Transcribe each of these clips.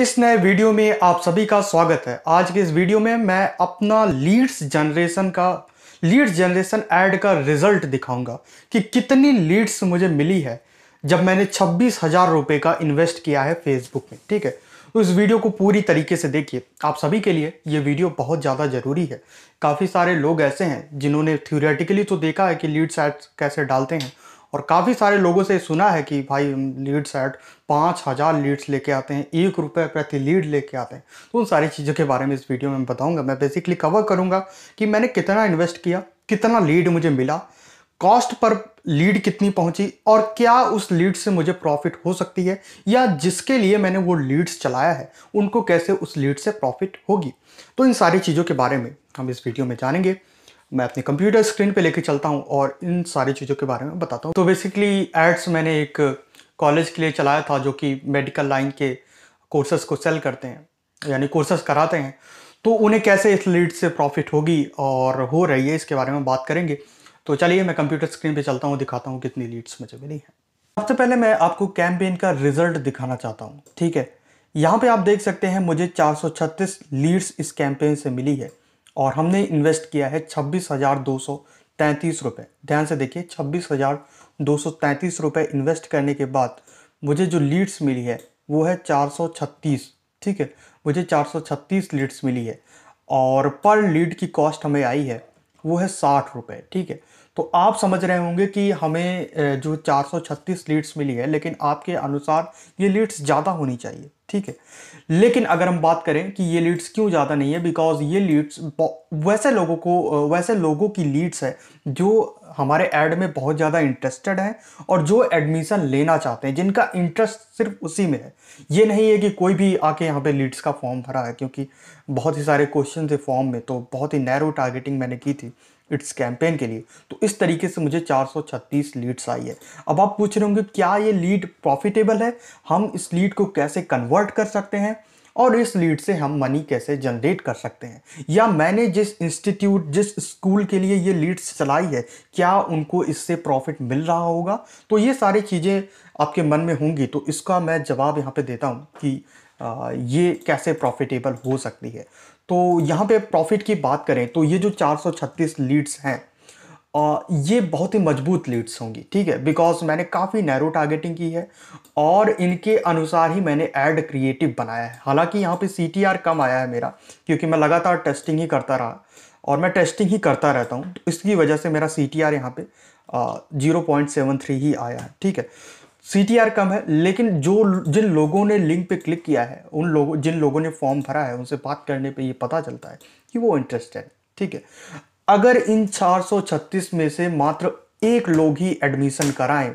इस नए वीडियो में आप सभी का स्वागत है आज के इस वीडियो में मैं अपना लीड्स जनरेशन का लीड्स जनरेशन ऐड का रिजल्ट दिखाऊंगा कि कितनी लीड्स मुझे मिली है जब मैंने छब्बीस हज़ार रुपये का इन्वेस्ट किया है फेसबुक में ठीक है उस तो वीडियो को पूरी तरीके से देखिए आप सभी के लिए ये वीडियो बहुत ज़्यादा ज़रूरी है काफ़ी सारे लोग ऐसे हैं जिन्होंने थ्योरेटिकली तो देखा है कि लीड्स एड्स कैसे डालते हैं और काफ़ी सारे लोगों से सुना है कि भाई हम लीड सेट पाँच हज़ार लीड्स लेके आते हैं एक रुपये प्रति लीड लेके आते हैं तो उन सारी चीज़ों के बारे में इस वीडियो में बताऊंगा मैं बेसिकली कवर करूंगा कि मैंने कितना इन्वेस्ट किया कितना लीड मुझे मिला कॉस्ट पर लीड कितनी पहुंची और क्या उस लीड से मुझे प्रॉफिट हो सकती है या जिसके लिए मैंने वो लीड्स चलाया है उनको कैसे उस लीड से प्रॉफिट होगी तो इन सारी चीज़ों के बारे में हम इस वीडियो में जानेंगे मैं अपने कंप्यूटर स्क्रीन पे लेके चलता हूँ और इन सारी चीज़ों के बारे में बताता हूँ तो बेसिकली एड्स मैंने एक कॉलेज के लिए चलाया था जो कि मेडिकल लाइन के कोर्सेज को सेल करते हैं यानी कोर्सेज कराते हैं तो उन्हें कैसे इस लीड से प्रॉफिट होगी और हो रही है इसके बारे में बात करेंगे तो चलिए मैं कंप्यूटर स्क्रीन पर चलता हूँ दिखाता हूँ कितनी लीड्स मुझे मिली हैं सबसे पहले मैं आपको कैंपेन का रिजल्ट दिखाना चाहता हूँ ठीक है यहाँ पे आप देख सकते हैं मुझे 436 लीड्स इस कैंपेन से मिली है और हमने इन्वेस्ट किया है छब्बीस हज़ार दो सौ तैंतीस रुपये ध्यान से देखिए छब्बीस हज़ार दो सौ तैंतीस रुपये इन्वेस्ट करने के बाद मुझे जो लीड्स मिली है वो है चार सौ छत्तीस ठीक है मुझे चार सौ छत्तीस लीड्स मिली है और पर लीड की कॉस्ट हमें आई है वो है साठ रुपये ठीक है तो आप समझ रहे होंगे कि हमें जो 436 लीड्स मिली है लेकिन आपके अनुसार ये लीड्स ज़्यादा होनी चाहिए ठीक है लेकिन अगर हम बात करें कि ये लीड्स क्यों ज़्यादा नहीं है बिकॉज ये लीड्स वैसे लोगों को वैसे लोगों की लीड्स है जो हमारे ऐड में बहुत ज़्यादा इंटरेस्टेड हैं और जो एडमिशन लेना चाहते हैं जिनका इंटरेस्ट सिर्फ उसी में है ये नहीं है कि कोई भी आके यहाँ पे लीड्स का फॉर्म भरा है क्योंकि बहुत ही सारे क्वेश्चन थे फॉर्म में तो बहुत ही नैरो टारगेटिंग मैंने की थी इट्स कैंपेन के लिए तो इस तरीके से मुझे 436 लीड्स आई है अब आप पूछ रहे होंगे क्या ये लीड प्रॉफिटेबल है हम इस लीड को कैसे कन्वर्ट कर सकते हैं और इस लीड से हम मनी कैसे जनरेट कर सकते हैं या मैंने जिस इंस्टीट्यूट जिस स्कूल के लिए ये लीड्स चलाई है क्या उनको इससे प्रॉफिट मिल रहा होगा तो ये सारी चीज़ें आपके मन में होंगी तो इसका मैं जवाब यहाँ पे देता हूँ कि ये कैसे प्रॉफिटेबल हो सकती है तो यहाँ पे प्रॉफिट की बात करें तो ये जो 436 लीड्स हैं ये बहुत ही मजबूत लीड्स होंगी ठीक है बिकॉज मैंने काफ़ी नैरो टारगेटिंग की है और इनके अनुसार ही मैंने एड क्रिएटिव बनाया है हालांकि यहाँ पे सी कम आया है मेरा क्योंकि मैं लगातार टेस्टिंग ही करता रहा और मैं टेस्टिंग ही करता रहता हूँ तो इसकी वजह से मेरा सी टी आर यहाँ पर ज़ीरो पॉइंट सेवन थ्री ही आया है ठीक है सी कम है लेकिन जो जिन लोगों ने लिंक पे क्लिक किया है उन लोगों जिन लोगों ने फॉर्म भरा है उनसे बात करने पे ये पता चलता है कि वो इंटरेस्टेड है ठीक है अगर इन 436 में से मात्र एक लोग ही एडमिशन कराएं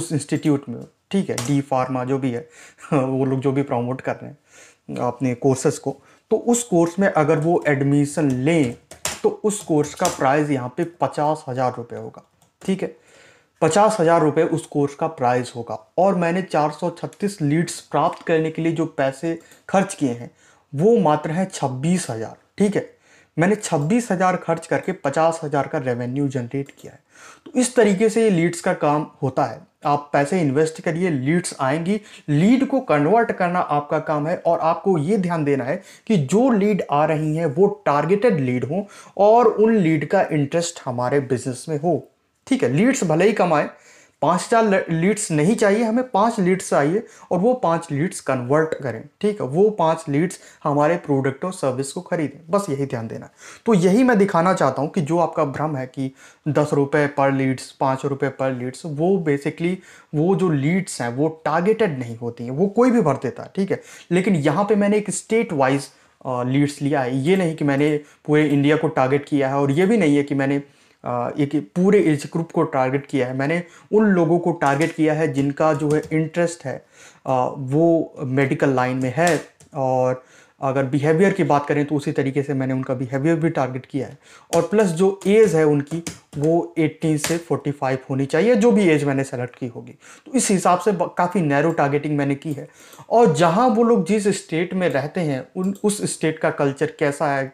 उस इंस्टीट्यूट में ठीक है डी फार्मा जो भी है वो लोग जो भी प्रमोट कर रहे हैं अपने कोर्सेस को तो उस कोर्स में अगर वो एडमिशन लें तो उस कोर्स का प्राइस यहाँ पे पचास हज़ार रुपये होगा ठीक है पचास हज़ार रुपये उस कोर्स का प्राइस होगा और मैंने चार सौ छत्तीस लीड्स प्राप्त करने के लिए जो पैसे खर्च किए हैं वो मात्र हैं छब्बीस हज़ार ठीक है मैंने छब्बीस हज़ार खर्च करके पचास हज़ार का रेवेन्यू जनरेट किया है तो इस तरीके से ये लीड्स का काम होता है आप पैसे इन्वेस्ट करिए लीड्स आएंगी लीड को कन्वर्ट करना आपका काम है और आपको ये ध्यान देना है कि जो लीड आ रही हैं वो टारगेटेड लीड हों और उन लीड का इंटरेस्ट हमारे बिजनेस में हो ठीक है लीड्स भले ही कम आए पाँच चार लीड्स नहीं चाहिए हमें पाँच लीड्स चाहिए और वो पाँच लीड्स कन्वर्ट करें ठीक है वो पाँच लीड्स हमारे प्रोडक्ट और सर्विस को खरीदें बस यही ध्यान देना तो यही मैं दिखाना चाहता हूँ कि जो आपका भ्रम है कि दस रुपये पर लीड्स पाँच रुपये पर लीड्स वो बेसिकली वो जो लीड्स हैं वो टारगेटेड नहीं होती हैं वो कोई भी भर देता है ठीक है लेकिन यहाँ पर मैंने एक स्टेट वाइज लीड्स लिया है ये नहीं कि मैंने पूरे इंडिया को टारगेट किया है और ये भी नहीं है कि मैंने एक पूरे एज ग्रुप को टारगेट किया है मैंने उन लोगों को टारगेट किया है जिनका जो है इंटरेस्ट है वो मेडिकल लाइन में है और अगर बिहेवियर की बात करें तो उसी तरीके से मैंने उनका बिहेवियर भी टारगेट किया है और प्लस जो एज है उनकी वो 18 से 45 होनी चाहिए जो भी एज मैंने सेलेक्ट की होगी तो इस हिसाब से काफ़ी नैरो टारगेटिंग मैंने की है और जहाँ वो लोग जिस स्टेट में रहते हैं उन उस स्टेट का कल्चर कैसा है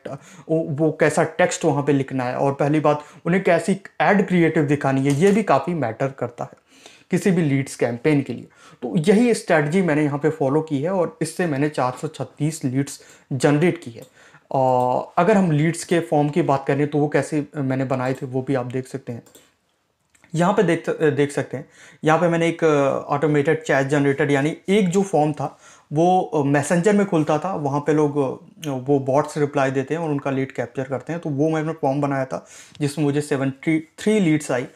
वो कैसा टेक्स्ट वहाँ पे लिखना है और पहली बात उन्हें कैसी एड क्रिएटिव दिखानी है ये भी काफ़ी मैटर करता है किसी भी लीड्स कैंपेन के लिए तो यही स्ट्रैटजी मैंने यहाँ पे फॉलो की है और इससे मैंने चार लीड्स जनरेट की है और अगर हम लीड्स के फॉर्म की बात करें तो वो कैसे मैंने बनाए थे वो भी आप देख सकते हैं यहाँ पे देख देख सकते हैं यहाँ पे मैंने एक ऑटोमेटेड चैट जनरेटेड यानी एक जो फॉर्म था वो मैसेंजर में खुलता था वहाँ पे लोग वो बॉट्स रिप्लाई देते हैं और उनका लीड कैप्चर करते हैं तो वो मैंने फॉर्म बनाया था जिसमें मुझे सेवेंटी थ्री लीड्स आई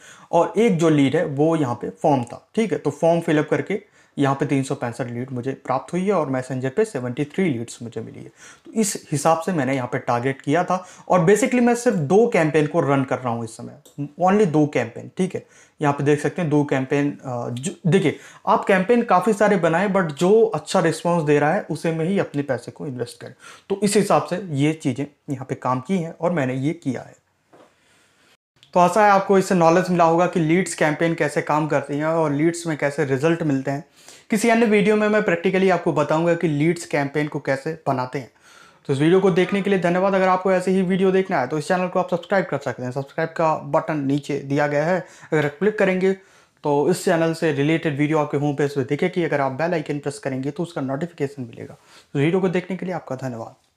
और एक जो लीड है वो यहाँ पे फॉर्म था ठीक है तो फॉर्म फिलअप करके यहाँ पे तीन लीड मुझे प्राप्त हुई है और मैसेंजर पे 73 लीड्स मुझे मिली है तो इस हिसाब से मैंने यहाँ पे टारगेट किया था और बेसिकली मैं सिर्फ दो कैंपेन को रन कर रहा हूँ इस समय ओनली दो कैंपेन ठीक है यहाँ पे देख सकते हैं दो कैंपेन देखिए आप कैंपेन काफ़ी सारे बनाए बट जो अच्छा रिस्पॉन्स दे रहा है उसे में ही अपने पैसे को इन्वेस्ट करें तो इस हिसाब से ये चीज़ें यहाँ पे काम की हैं और मैंने ये किया है तो आशा है आपको इससे नॉलेज मिला होगा कि लीड्स कैंपेन कैसे काम करती हैं और लीड्स में कैसे रिजल्ट मिलते हैं किसी अन्य वीडियो में मैं प्रैक्टिकली आपको बताऊंगा कि लीड्स कैंपेन को कैसे बनाते हैं तो इस वीडियो को देखने के लिए धन्यवाद अगर आपको ऐसे ही वीडियो देखना है तो इस चैनल को आप सब्सक्राइब कर सकते हैं सब्सक्राइब का बटन नीचे दिया गया है अगर क्लिक करेंगे तो इस चैनल से रिलेटेड वीडियो आपके होम पेज पर दिखेगी अगर आप बेल आइकन प्रेस करेंगे तो उसका नोटिफिकेशन मिलेगा तो वीडियो को देखने के लिए आपका धन्यवाद